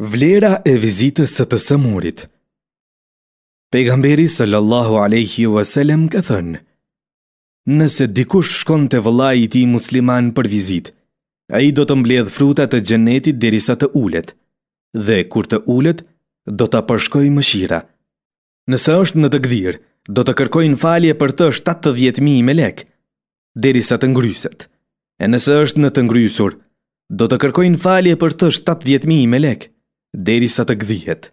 Vlera e vizitës së të sëmurit Pegamberi sallallahu aleyhi wasallam ka thënë Nëse dikush shkon të vëllaj i ti musliman për vizit, a i do të mbledh fruta të gjenetit dirisa të ullet, dhe kur të ullet, do të përshkoj mëshira. Nëse është në të gdhir, do të në falje për të 70.000 me lek, dirisa të ngryset. E nëse është në të ngrysur, do të në falje për të 70.000 me lek, Deri sa të gdihet